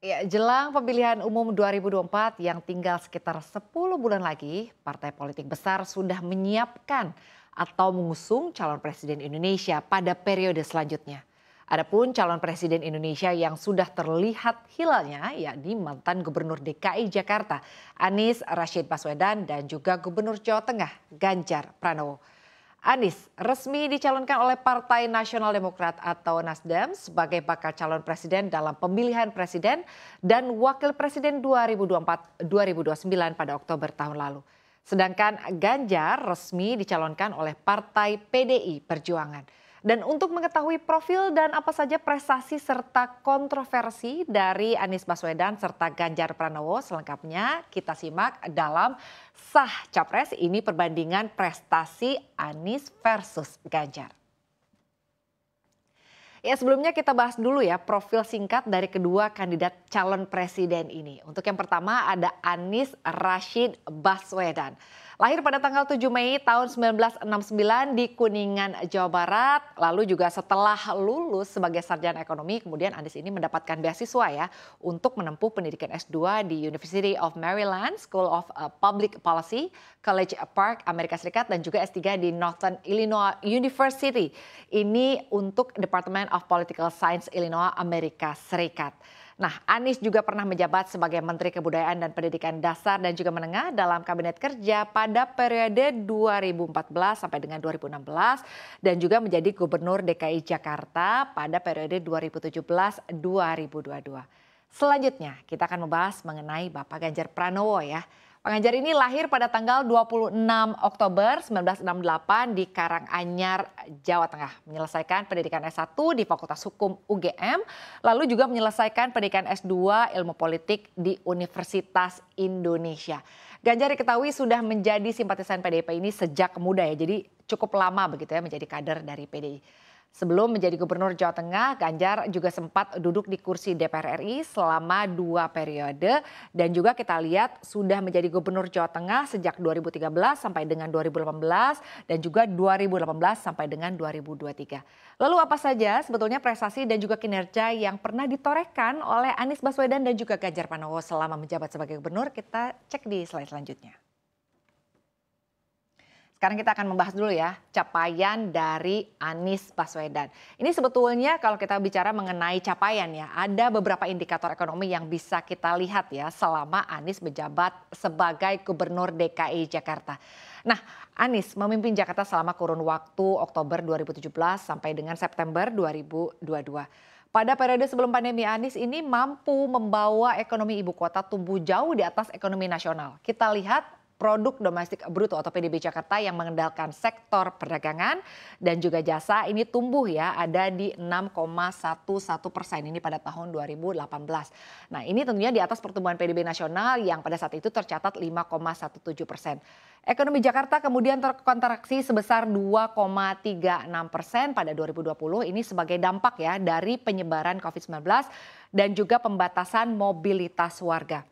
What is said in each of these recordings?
Ya, jelang pemilihan umum 2024 yang tinggal sekitar 10 bulan lagi, partai politik besar sudah menyiapkan atau mengusung calon presiden Indonesia pada periode selanjutnya. Adapun calon presiden Indonesia yang sudah terlihat hilalnya yakni mantan gubernur DKI Jakarta Anies Rashid Baswedan dan juga gubernur Jawa Tengah Ganjar Pranowo. Anies resmi dicalonkan oleh Partai Nasional Demokrat atau Nasdem sebagai bakal calon presiden dalam pemilihan presiden dan wakil presiden 2024-2029 pada Oktober tahun lalu. Sedangkan Ganjar resmi dicalonkan oleh Partai PDI Perjuangan. Dan untuk mengetahui profil dan apa saja prestasi serta kontroversi dari Anies Baswedan serta Ganjar Pranowo selengkapnya kita simak dalam sah capres ini perbandingan prestasi Anies versus Ganjar. Ya sebelumnya kita bahas dulu ya profil singkat dari kedua kandidat calon presiden ini. Untuk yang pertama ada Anies Rashid Baswedan. Lahir pada tanggal 7 Mei tahun 1969 di Kuningan, Jawa Barat. Lalu juga setelah lulus sebagai sarjana ekonomi, kemudian Anies ini mendapatkan beasiswa ya untuk menempuh pendidikan S2 di University of Maryland School of uh, Public Policy, College Park, Amerika Serikat dan juga S3 di Northern Illinois University. Ini untuk Departemen of Political Science Illinois, Amerika Serikat. Nah, Anies juga pernah menjabat sebagai Menteri Kebudayaan dan Pendidikan Dasar dan juga Menengah dalam Kabinet Kerja pada periode 2014 sampai dengan 2016 dan juga menjadi Gubernur DKI Jakarta pada periode 2017-2022. Selanjutnya, kita akan membahas mengenai Bapak Ganjar Pranowo ya. Pengajar ini lahir pada tanggal 26 Oktober 1968 di Karanganyar, Jawa Tengah. Menyelesaikan pendidikan S1 di Fakultas Hukum UGM, lalu juga menyelesaikan pendidikan S2 Ilmu Politik di Universitas Indonesia. Ganjar diketahui sudah menjadi simpatisan PDIP ini sejak muda ya, jadi cukup lama begitu ya menjadi kader dari PDI. Sebelum menjadi gubernur Jawa Tengah, Ganjar juga sempat duduk di kursi DPR RI selama dua periode. Dan juga kita lihat sudah menjadi gubernur Jawa Tengah sejak 2013 sampai dengan 2018 dan juga 2018 sampai dengan 2023. Lalu apa saja sebetulnya prestasi dan juga kinerja yang pernah ditorehkan oleh Anies Baswedan dan juga Ganjar Pranowo selama menjabat sebagai gubernur? Kita cek di slide selanjutnya. Sekarang kita akan membahas dulu ya capaian dari Anies Baswedan. Ini sebetulnya kalau kita bicara mengenai capaian ya, ada beberapa indikator ekonomi yang bisa kita lihat ya selama Anies menjabat sebagai Gubernur DKI Jakarta. Nah, Anies memimpin Jakarta selama kurun waktu Oktober 2017 sampai dengan September 2022. Pada periode sebelum pandemi, Anies ini mampu membawa ekonomi ibu kota tumbuh jauh di atas ekonomi nasional. Kita lihat produk domestik bruto atau PDB Jakarta yang mengendalikan sektor perdagangan dan juga jasa ini tumbuh ya ada di 6,11 persen ini pada tahun 2018. Nah ini tentunya di atas pertumbuhan PDB nasional yang pada saat itu tercatat 5,17 persen. Ekonomi Jakarta kemudian terkontraksi sebesar 2,36 persen pada 2020 ini sebagai dampak ya dari penyebaran COVID-19 dan juga pembatasan mobilitas warga.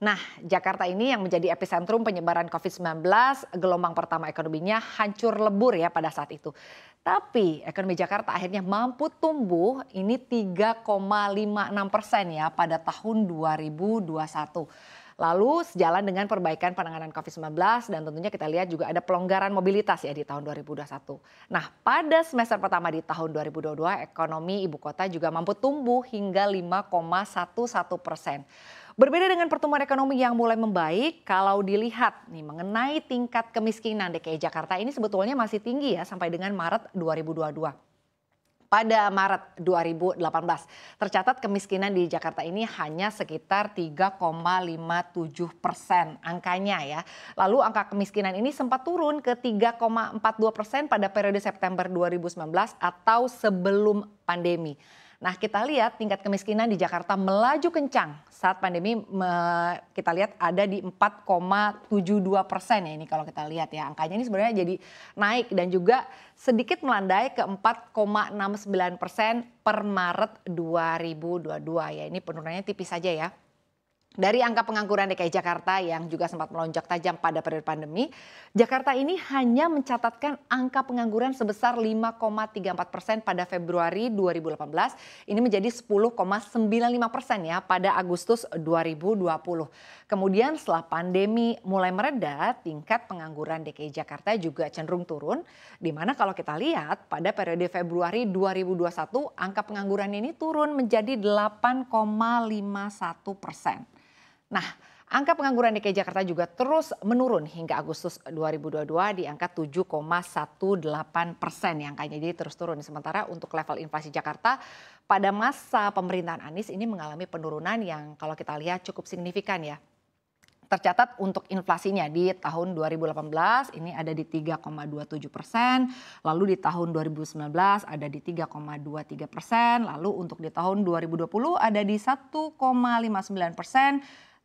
Nah, Jakarta ini yang menjadi epicentrum penyebaran COVID-19, gelombang pertama ekonominya hancur lebur ya pada saat itu. Tapi ekonomi Jakarta akhirnya mampu tumbuh ini 3,56 persen ya pada tahun 2021. Lalu sejalan dengan perbaikan penanganan COVID-19 dan tentunya kita lihat juga ada pelonggaran mobilitas ya di tahun 2021. Nah pada semester pertama di tahun 2022 ekonomi ibu kota juga mampu tumbuh hingga 5,11 persen. Berbeda dengan pertumbuhan ekonomi yang mulai membaik, kalau dilihat nih mengenai tingkat kemiskinan DKI Jakarta ini sebetulnya masih tinggi ya sampai dengan Maret 2022 pada Maret 2018. Tercatat kemiskinan di Jakarta ini hanya sekitar 3,57 persen angkanya ya. Lalu angka kemiskinan ini sempat turun ke 3,42 persen pada periode September 2019 atau sebelum pandemi. Nah, kita lihat tingkat kemiskinan di Jakarta melaju kencang saat pandemi me, kita lihat ada di 4,72 persen ya ini kalau kita lihat ya angkanya ini sebenarnya jadi naik dan juga sedikit melandai ke 4,69 persen per Maret 2022 ya ini penurunannya tipis saja ya. Dari angka pengangguran DKI Jakarta yang juga sempat melonjak tajam pada periode pandemi, Jakarta ini hanya mencatatkan angka pengangguran sebesar 5,34 persen pada Februari 2018. Ini menjadi 10,95 persen ya pada Agustus 2020. Kemudian setelah pandemi mulai mereda, tingkat pengangguran DKI Jakarta juga cenderung turun. Dimana kalau kita lihat pada periode Februari 2021, angka pengangguran ini turun menjadi 8,51 persen. Nah, angka pengangguran DKI Jakarta juga terus menurun hingga Agustus 2022 di angka 7,18 persen yang kayaknya jadi terus turun. Sementara untuk level inflasi Jakarta pada masa pemerintahan Anies ini mengalami penurunan yang kalau kita lihat cukup signifikan ya tercatat untuk inflasinya di tahun 2018 ini ada di 3,27 persen, lalu di tahun 2019 ada di 3,23 persen, lalu untuk di tahun 2020 ada di 1,59 persen,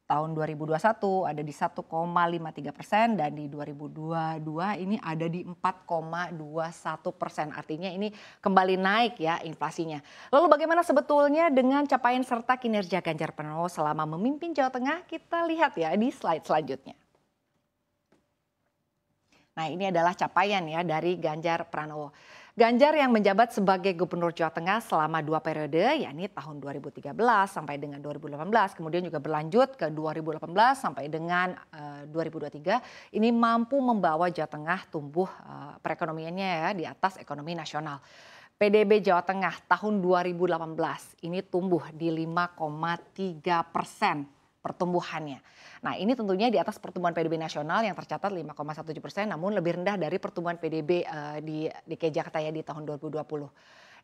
tahun 2021 ada di 1,53 persen dan di 2022 ini ada di 4,21 persen. Artinya ini kembali naik ya inflasinya. Lalu bagaimana sebetulnya dengan capaian serta kinerja Ganjar Pranowo selama memimpin Jawa Tengah? Kita lihat ya di slide selanjutnya. Nah ini adalah capaian ya dari Ganjar Pranowo. Ganjar yang menjabat sebagai Gubernur Jawa Tengah selama dua periode, yakni tahun 2013 sampai dengan 2018, kemudian juga berlanjut ke 2018 sampai dengan eh, uh, 2023, ini mampu membawa Jawa Tengah tumbuh uh, perekonomiannya ya di atas ekonomi nasional. PDB Jawa Tengah tahun 2018 ini tumbuh di 5,3 persen pertumbuhannya. Nah ini tentunya di atas pertumbuhan PDB nasional yang tercatat 5,17 persen namun lebih rendah dari pertumbuhan PDB uh, eh, di DKI Jakarta ya di tahun 2020.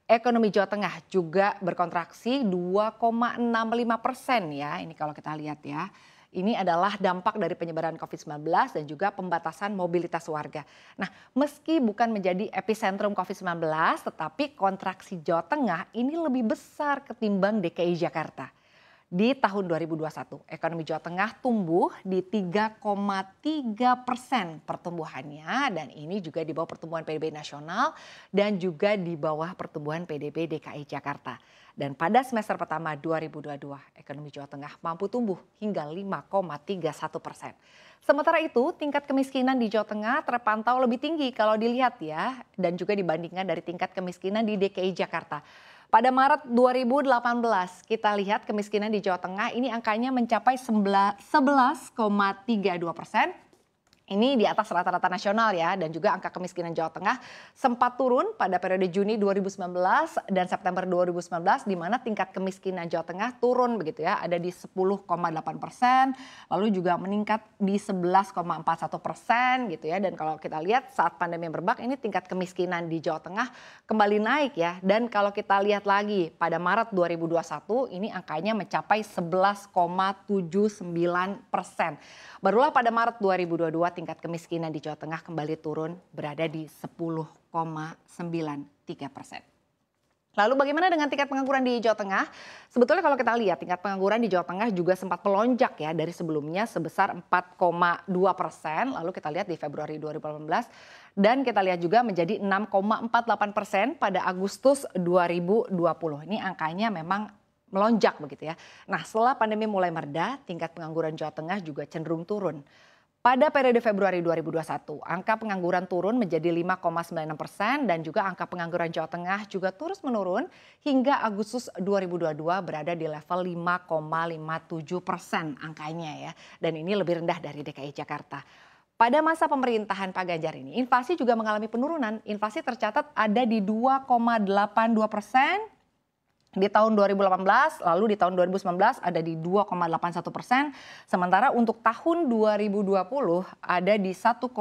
Ekonomi Jawa Tengah juga berkontraksi 2,65 persen ya ini kalau kita lihat ya. Ini adalah dampak dari penyebaran COVID-19 dan juga pembatasan mobilitas warga. Nah, meski bukan menjadi epicentrum COVID-19, tetapi kontraksi Jawa Tengah ini lebih besar ketimbang DKI Jakarta di tahun 2021. Ekonomi Jawa Tengah tumbuh di 3,3 persen pertumbuhannya dan ini juga di bawah pertumbuhan PDB nasional dan juga di bawah pertumbuhan PDB DKI Jakarta. Dan pada semester pertama 2022, ekonomi Jawa Tengah mampu tumbuh hingga 5,31 persen. Sementara itu, tingkat kemiskinan di Jawa Tengah terpantau lebih tinggi kalau dilihat ya, dan juga dibandingkan dari tingkat kemiskinan di DKI Jakarta. Pada Maret 2018 kita lihat kemiskinan di Jawa Tengah ini angkanya mencapai 11,32 persen ini di atas rata-rata nasional ya dan juga angka kemiskinan Jawa Tengah sempat turun pada periode Juni 2019 dan September 2019 di mana tingkat kemiskinan Jawa Tengah turun begitu ya ada di 10,8 persen lalu juga meningkat di 11,41 persen gitu ya dan kalau kita lihat saat pandemi berbak, ini tingkat kemiskinan di Jawa Tengah kembali naik ya dan kalau kita lihat lagi pada Maret 2021 ini angkanya mencapai 11,79 persen barulah pada Maret 2022 tingkat kemiskinan di Jawa Tengah kembali turun berada di 10,93 persen. Lalu bagaimana dengan tingkat pengangguran di Jawa Tengah? Sebetulnya kalau kita lihat tingkat pengangguran di Jawa Tengah juga sempat melonjak ya dari sebelumnya sebesar 4,2 persen. Lalu kita lihat di Februari 2018 dan kita lihat juga menjadi 6,48 persen pada Agustus 2020. Ini angkanya memang melonjak begitu ya. Nah setelah pandemi mulai mereda tingkat pengangguran Jawa Tengah juga cenderung turun pada periode Februari 2021, angka pengangguran turun menjadi 5,96 persen dan juga angka pengangguran Jawa Tengah juga terus menurun hingga Agustus 2022 berada di level 5,57 persen angkanya ya. Dan ini lebih rendah dari DKI Jakarta. Pada masa pemerintahan Pak Ganjar ini, inflasi juga mengalami penurunan. Inflasi tercatat ada di 2,82 persen di tahun 2018 lalu di tahun 2019 ada di 2,81 persen sementara untuk tahun 2020 ada di 1,56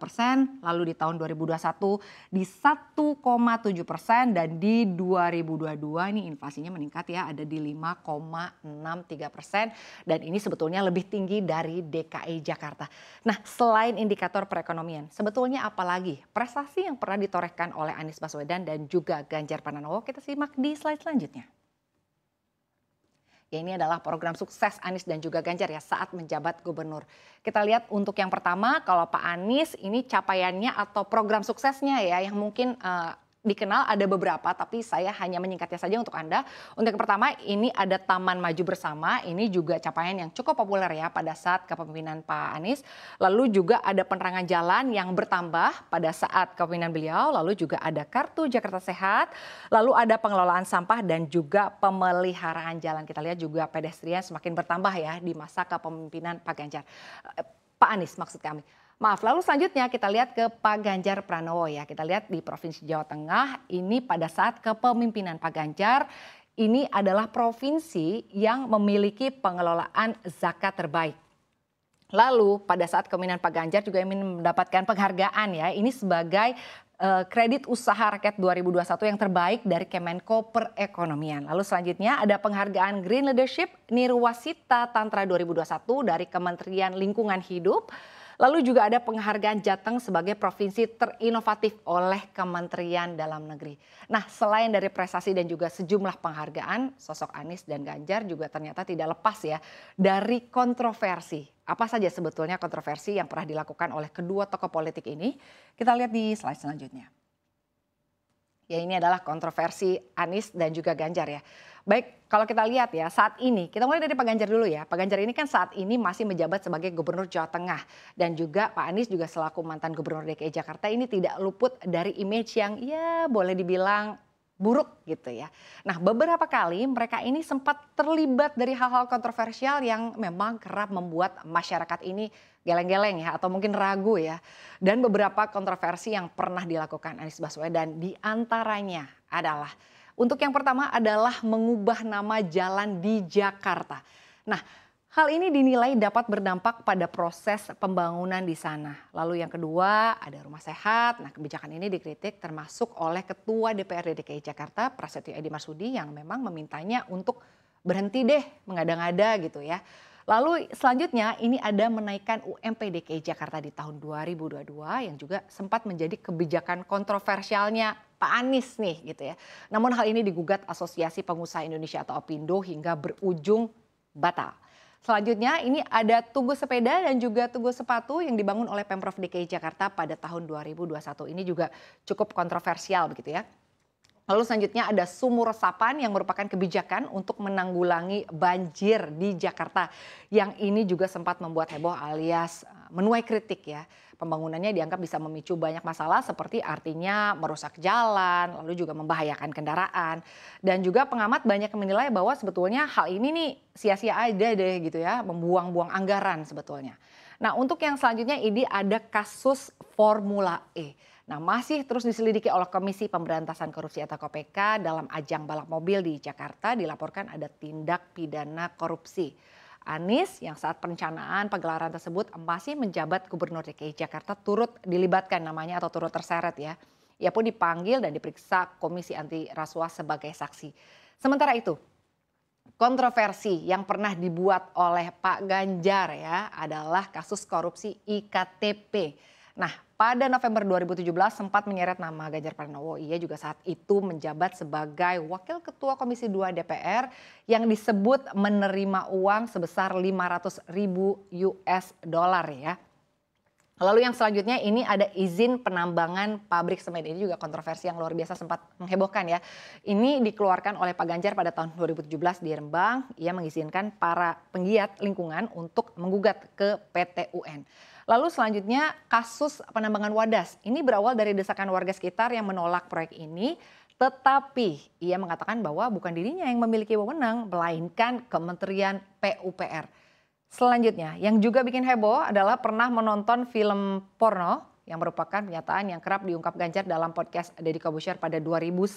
persen lalu di tahun 2021 di 1,7 persen dan di 2022 ini inflasinya meningkat ya ada di 5,63 persen dan ini sebetulnya lebih tinggi dari DKI e Jakarta. Nah selain indikator perekonomian sebetulnya apalagi prestasi yang pernah ditorehkan oleh Anies Baswedan dan juga Ganjar Pranowo kita simak di slide selanjutnya selanjutnya. Ya ini adalah program sukses Anies dan juga Ganjar ya saat menjabat gubernur. Kita lihat untuk yang pertama kalau Pak Anies ini capaiannya atau program suksesnya ya yang mungkin uh, dikenal ada beberapa tapi saya hanya menyingkatnya saja untuk Anda. Untuk yang pertama ini ada Taman Maju Bersama, ini juga capaian yang cukup populer ya pada saat kepemimpinan Pak Anies. Lalu juga ada penerangan jalan yang bertambah pada saat kepemimpinan beliau, lalu juga ada Kartu Jakarta Sehat, lalu ada pengelolaan sampah dan juga pemeliharaan jalan. Kita lihat juga pedestrian semakin bertambah ya di masa kepemimpinan Pak Ganjar. Eh, Pak Anies maksud kami. Maaf, lalu selanjutnya kita lihat ke Pak Ganjar Pranowo ya. Kita lihat di Provinsi Jawa Tengah ini pada saat kepemimpinan Pak Ganjar ini adalah provinsi yang memiliki pengelolaan zakat terbaik. Lalu pada saat kepemimpinan Pak Ganjar juga ingin mendapatkan penghargaan ya. Ini sebagai eh, kredit usaha rakyat 2021 yang terbaik dari Kemenko Perekonomian. Lalu selanjutnya ada penghargaan Green Leadership Nirwasita Tantra 2021 dari Kementerian Lingkungan Hidup Lalu juga ada penghargaan Jateng sebagai provinsi terinovatif oleh Kementerian Dalam Negeri. Nah, selain dari prestasi dan juga sejumlah penghargaan, sosok Anies dan Ganjar juga ternyata tidak lepas ya dari kontroversi. Apa saja sebetulnya kontroversi yang pernah dilakukan oleh kedua tokoh politik ini? Kita lihat di slide selanjutnya. Ya ini adalah kontroversi Anies dan juga Ganjar ya. Baik, kalau kita lihat ya saat ini, kita mulai dari Pak Ganjar dulu ya. Pak Ganjar ini kan saat ini masih menjabat sebagai Gubernur Jawa Tengah dan juga Pak Anies juga selaku mantan Gubernur DKI Jakarta ini tidak luput dari image yang ya boleh dibilang buruk gitu ya. Nah beberapa kali mereka ini sempat terlibat dari hal-hal kontroversial yang memang kerap membuat masyarakat ini geleng-geleng ya atau mungkin ragu ya. Dan beberapa kontroversi yang pernah dilakukan Anies Baswedan diantaranya adalah untuk yang pertama adalah mengubah nama jalan di Jakarta. Nah, Hal ini dinilai dapat berdampak pada proses pembangunan di sana. Lalu yang kedua ada rumah sehat. Nah kebijakan ini dikritik termasuk oleh Ketua DPRD DKI Jakarta Prasetyo Edi Marsudi yang memang memintanya untuk berhenti deh mengada-ngada gitu ya. Lalu selanjutnya ini ada menaikkan UMP DKI Jakarta di tahun 2022 yang juga sempat menjadi kebijakan kontroversialnya Pak Anies nih gitu ya. Namun hal ini digugat Asosiasi Pengusaha Indonesia atau OPINDO hingga berujung batal. Selanjutnya ini ada Tugu Sepeda dan juga Tugu Sepatu yang dibangun oleh Pemprov DKI Jakarta pada tahun 2021 ini juga cukup kontroversial begitu ya. Lalu selanjutnya ada sumur resapan yang merupakan kebijakan untuk menanggulangi banjir di Jakarta. Yang ini juga sempat membuat heboh alias eh, menuai kritik ya. Pembangunannya dianggap bisa memicu banyak masalah seperti artinya merusak jalan, lalu juga membahayakan kendaraan. Dan juga pengamat banyak menilai bahwa sebetulnya hal ini nih sia-sia aja deh gitu ya, membuang-buang anggaran sebetulnya. Nah untuk yang selanjutnya ini ada kasus Formula E. Nah, masih terus diselidiki oleh Komisi Pemberantasan Korupsi atau KPK dalam ajang balap mobil di Jakarta dilaporkan ada tindak pidana korupsi. Anies yang saat perencanaan pegelaran tersebut masih menjabat Gubernur DKI Jakarta turut dilibatkan namanya atau turut terseret ya. Ia pun dipanggil dan diperiksa Komisi Anti Rasuah sebagai saksi. Sementara itu, kontroversi yang pernah dibuat oleh Pak Ganjar ya adalah kasus korupsi IKTP. Nah, pada November 2017 sempat menyeret nama Ganjar Pranowo. Ia juga saat itu menjabat sebagai Wakil Ketua Komisi 2 DPR yang disebut menerima uang sebesar 500 ribu US dollar ya. Lalu yang selanjutnya ini ada izin penambangan pabrik semen. Ini juga kontroversi yang luar biasa sempat menghebohkan ya. Ini dikeluarkan oleh Pak Ganjar pada tahun 2017 di Rembang. Ia mengizinkan para penggiat lingkungan untuk menggugat ke PT UN. Lalu selanjutnya kasus penambangan wadas. Ini berawal dari desakan warga sekitar yang menolak proyek ini. Tetapi ia mengatakan bahwa bukan dirinya yang memiliki wewenang, melainkan Kementerian PUPR. Selanjutnya, yang juga bikin heboh adalah pernah menonton film porno yang merupakan pernyataan yang kerap diungkap Ganjar dalam podcast Deddy Kobusyar pada 2019.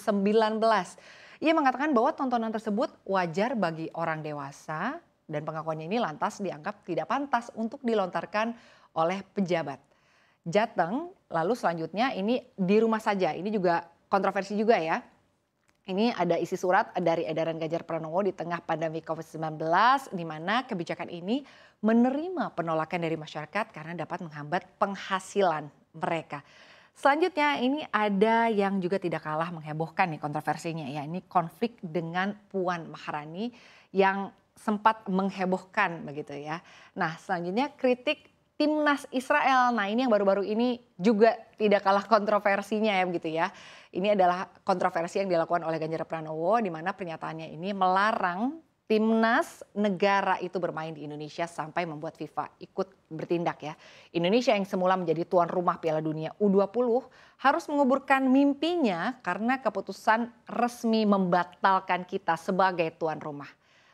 Ia mengatakan bahwa tontonan tersebut wajar bagi orang dewasa dan pengakuannya ini lantas dianggap tidak pantas untuk dilontarkan oleh pejabat. Jateng lalu selanjutnya ini di rumah saja, ini juga kontroversi juga ya ini ada isi surat dari edaran Ganjar Pranowo di tengah pandemi COVID-19 di mana kebijakan ini menerima penolakan dari masyarakat karena dapat menghambat penghasilan mereka. Selanjutnya ini ada yang juga tidak kalah menghebohkan nih kontroversinya ya ini konflik dengan Puan Maharani yang sempat menghebohkan begitu ya. Nah selanjutnya kritik timnas Israel. Nah ini yang baru-baru ini juga tidak kalah kontroversinya ya begitu ya. Ini adalah kontroversi yang dilakukan oleh Ganjar Pranowo di mana pernyataannya ini melarang timnas negara itu bermain di Indonesia sampai membuat FIFA ikut bertindak ya. Indonesia yang semula menjadi tuan rumah Piala Dunia U20 harus menguburkan mimpinya karena keputusan resmi membatalkan kita sebagai tuan rumah.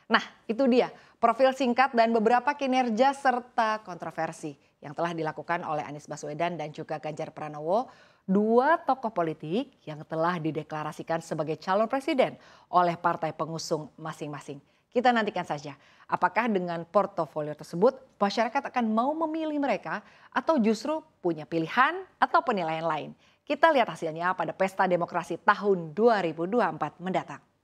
Nah, itu dia profil singkat dan beberapa kinerja serta kontroversi yang telah dilakukan oleh Anies Baswedan dan juga Ganjar Pranowo, dua tokoh politik yang telah dideklarasikan sebagai calon presiden oleh partai pengusung masing-masing. Kita nantikan saja apakah dengan portofolio tersebut masyarakat akan mau memilih mereka atau justru punya pilihan atau penilaian lain. Kita lihat hasilnya pada Pesta Demokrasi tahun 2024 mendatang.